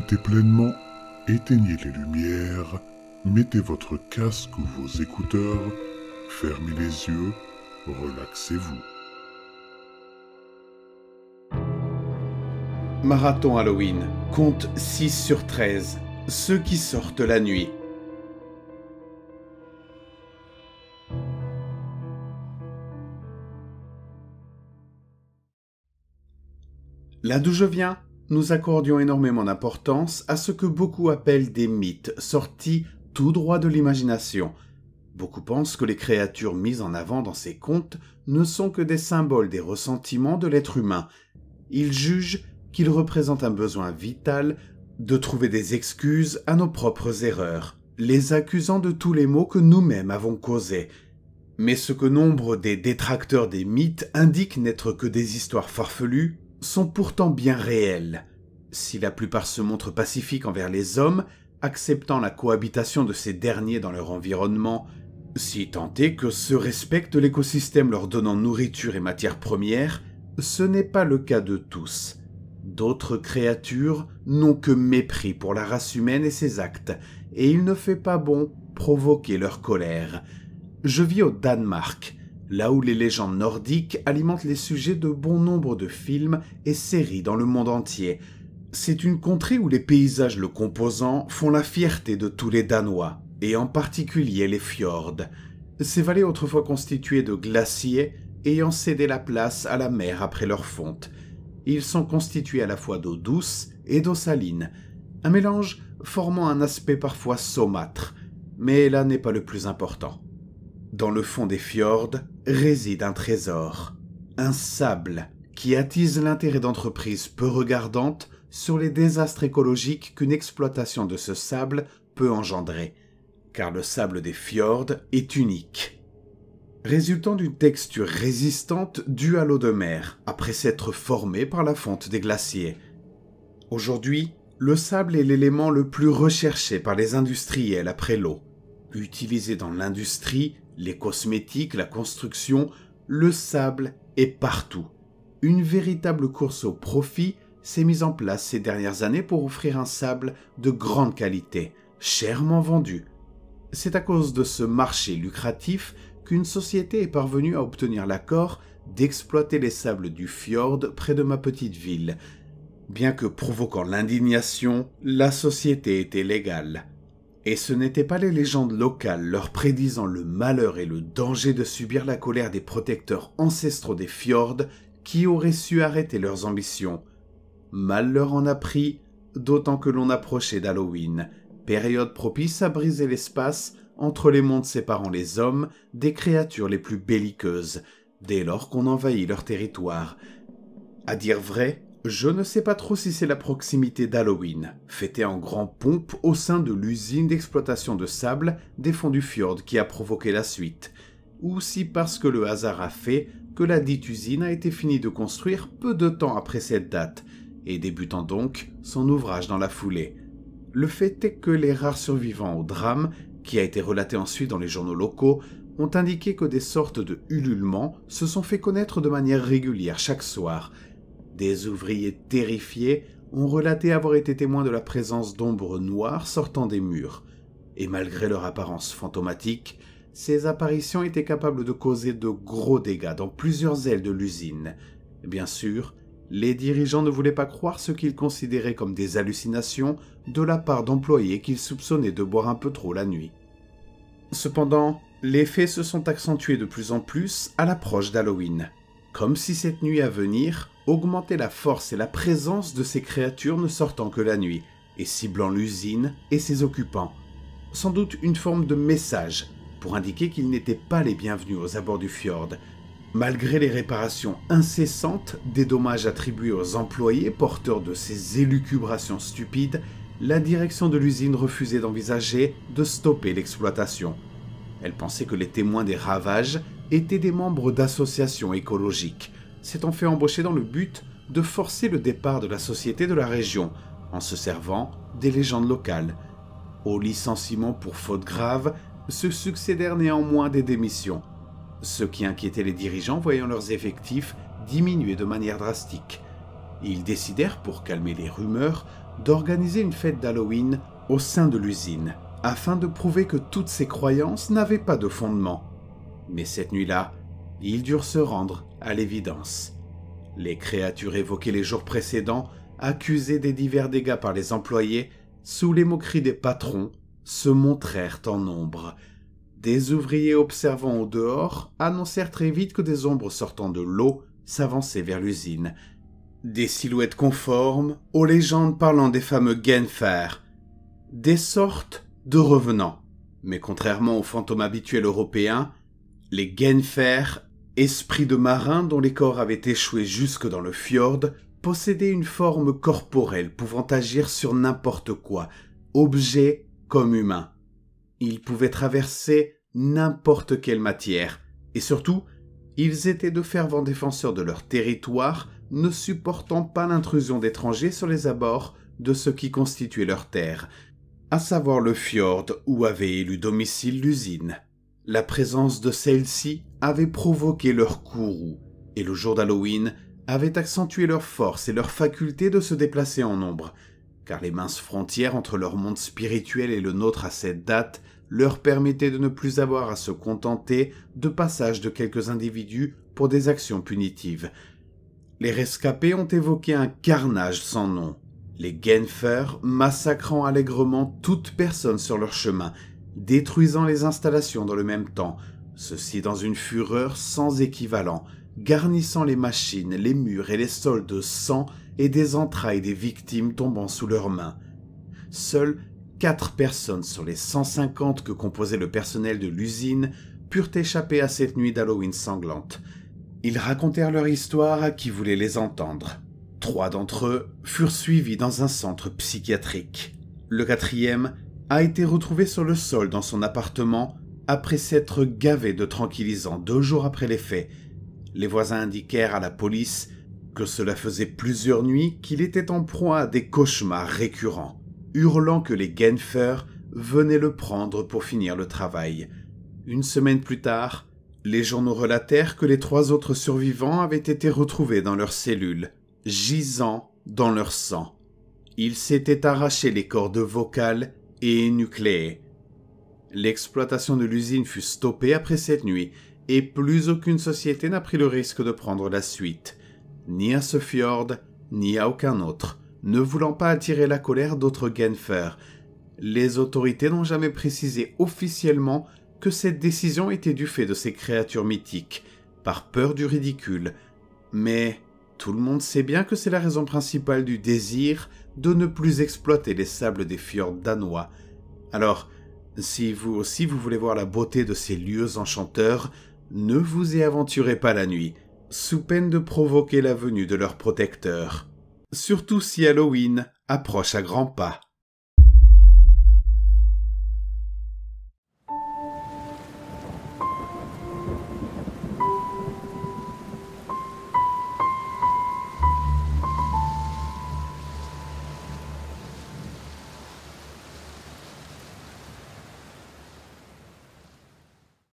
profitez pleinement, éteignez les lumières, mettez votre casque ou vos écouteurs, fermez les yeux, relaxez-vous. Marathon Halloween compte 6 sur 13, ceux qui sortent la nuit. Là d'où je viens, nous accordions énormément d'importance à ce que beaucoup appellent des mythes sortis tout droit de l'imagination. Beaucoup pensent que les créatures mises en avant dans ces contes ne sont que des symboles des ressentiments de l'être humain. Ils jugent qu'ils représentent un besoin vital de trouver des excuses à nos propres erreurs, les accusant de tous les maux que nous-mêmes avons causés. Mais ce que nombre des détracteurs des mythes indiquent n'être que des histoires farfelues, sont pourtant bien réelles. Si la plupart se montrent pacifiques envers les hommes, acceptant la cohabitation de ces derniers dans leur environnement, si tant est que se respectent l'écosystème leur donnant nourriture et matière première, ce n'est pas le cas de tous. D'autres créatures n'ont que mépris pour la race humaine et ses actes, et il ne fait pas bon provoquer leur colère. Je vis au Danemark, là où les légendes nordiques alimentent les sujets de bon nombre de films et séries dans le monde entier. C'est une contrée où les paysages le composant font la fierté de tous les Danois, et en particulier les fjords. Ces vallées autrefois constituées de glaciers ayant cédé la place à la mer après leur fonte. Ils sont constitués à la fois d'eau douce et d'eau saline, un mélange formant un aspect parfois saumâtre, mais là n'est pas le plus important. Dans le fond des fjords, réside un trésor, un sable qui attise l'intérêt d'entreprises peu regardantes sur les désastres écologiques qu'une exploitation de ce sable peut engendrer, car le sable des fjords est unique. Résultant d'une texture résistante due à l'eau de mer, après s'être formée par la fonte des glaciers. Aujourd'hui, le sable est l'élément le plus recherché par les industriels après l'eau. Utilisé dans l'industrie, les cosmétiques, la construction, le sable est partout. Une véritable course au profit s'est mise en place ces dernières années pour offrir un sable de grande qualité, chèrement vendu. C'est à cause de ce marché lucratif qu'une société est parvenue à obtenir l'accord d'exploiter les sables du fjord près de ma petite ville. Bien que provoquant l'indignation, la société était légale. Et ce n'étaient pas les légendes locales leur prédisant le malheur et le danger de subir la colère des protecteurs ancestraux des fjords qui auraient su arrêter leurs ambitions. Mal leur en a pris, d'autant que l'on approchait d'Halloween, période propice à briser l'espace entre les mondes séparant les hommes des créatures les plus belliqueuses, dès lors qu'on envahit leur territoire. À dire vrai, je ne sais pas trop si c'est la proximité d'Halloween, fêtée en grand pompe au sein de l'usine d'exploitation de sable des fonds du fjord qui a provoqué la suite, ou si parce que le hasard a fait que la dite usine a été finie de construire peu de temps après cette date, et débutant donc son ouvrage dans la foulée. Le fait est que les rares survivants au drame, qui a été relaté ensuite dans les journaux locaux, ont indiqué que des sortes de ululements se sont fait connaître de manière régulière chaque soir, des ouvriers terrifiés ont relaté avoir été témoins de la présence d'ombres noires sortant des murs, et malgré leur apparence fantomatique, ces apparitions étaient capables de causer de gros dégâts dans plusieurs ailes de l'usine. Bien sûr, les dirigeants ne voulaient pas croire ce qu'ils considéraient comme des hallucinations de la part d'employés qu'ils soupçonnaient de boire un peu trop la nuit. Cependant, les faits se sont accentués de plus en plus à l'approche d'Halloween, comme si cette nuit à venir augmentait la force et la présence de ces créatures ne sortant que la nuit, et ciblant l'usine et ses occupants. Sans doute une forme de message pour indiquer qu'ils n'étaient pas les bienvenus aux abords du fjord. Malgré les réparations incessantes des dommages attribués aux employés porteurs de ces élucubrations stupides, la direction de l'usine refusait d'envisager de stopper l'exploitation. Elle pensait que les témoins des ravages étaient des membres d'associations écologiques s'étant fait embaucher dans le but de forcer le départ de la société de la région en se servant des légendes locales. Au licenciement pour faute grave se succédèrent néanmoins des démissions, ce qui inquiétait les dirigeants voyant leurs effectifs diminuer de manière drastique. Ils décidèrent, pour calmer les rumeurs, d'organiser une fête d'Halloween au sein de l'usine, afin de prouver que toutes ces croyances n'avaient pas de fondement. Mais cette nuit-là, ils durent se rendre à l'évidence. Les créatures évoquées les jours précédents, accusées des divers dégâts par les employés, sous les moqueries des patrons, se montrèrent en nombre. Des ouvriers observant au dehors annoncèrent très vite que des ombres sortant de l'eau s'avançaient vers l'usine. Des silhouettes conformes aux légendes parlant des fameux Genfer. Des sortes de revenants. Mais contrairement aux fantômes habituels européens, les Genfer esprits de marins dont les corps avaient échoué jusque dans le fjord, possédaient une forme corporelle pouvant agir sur n'importe quoi, objet comme humain. Ils pouvaient traverser n'importe quelle matière, et surtout, ils étaient de fervents défenseurs de leur territoire, ne supportant pas l'intrusion d'étrangers sur les abords de ce qui constituait leur terre, à savoir le fjord où avait élu domicile l'usine. La présence de celles ci avait provoqué leur courroux, et le jour d'Halloween avait accentué leur force et leur faculté de se déplacer en nombre, car les minces frontières entre leur monde spirituel et le nôtre à cette date leur permettaient de ne plus avoir à se contenter de passage de quelques individus pour des actions punitives. Les rescapés ont évoqué un carnage sans nom, les Genfer massacrant allègrement toute personne sur leur chemin, détruisant les installations dans le même temps, ceci dans une fureur sans équivalent, garnissant les machines, les murs et les sols de sang et des entrailles des victimes tombant sous leurs mains. Seules quatre personnes sur les 150 que composait le personnel de l'usine purent échapper à cette nuit d'Halloween sanglante. Ils racontèrent leur histoire à qui voulait les entendre. Trois d'entre eux furent suivis dans un centre psychiatrique. Le quatrième a été retrouvé sur le sol dans son appartement après s'être gavé de tranquillisants deux jours après les faits. Les voisins indiquèrent à la police que cela faisait plusieurs nuits qu'il était en proie à des cauchemars récurrents, hurlant que les Genfer venaient le prendre pour finir le travail. Une semaine plus tard, les journaux relatèrent que les trois autres survivants avaient été retrouvés dans leurs cellules, gisant dans leur sang. Ils s'étaient arrachés les cordes vocales et L'exploitation de l'usine fut stoppée après cette nuit, et plus aucune société n'a pris le risque de prendre la suite, ni à ce fjord, ni à aucun autre, ne voulant pas attirer la colère d'autres Genfer. Les autorités n'ont jamais précisé officiellement que cette décision était du fait de ces créatures mythiques, par peur du ridicule. Mais tout le monde sait bien que c'est la raison principale du désir de ne plus exploiter les sables des fjords danois. Alors, si vous aussi vous voulez voir la beauté de ces lieux enchanteurs, ne vous y aventurez pas la nuit, sous peine de provoquer la venue de leurs protecteurs. Surtout si Halloween approche à grands pas.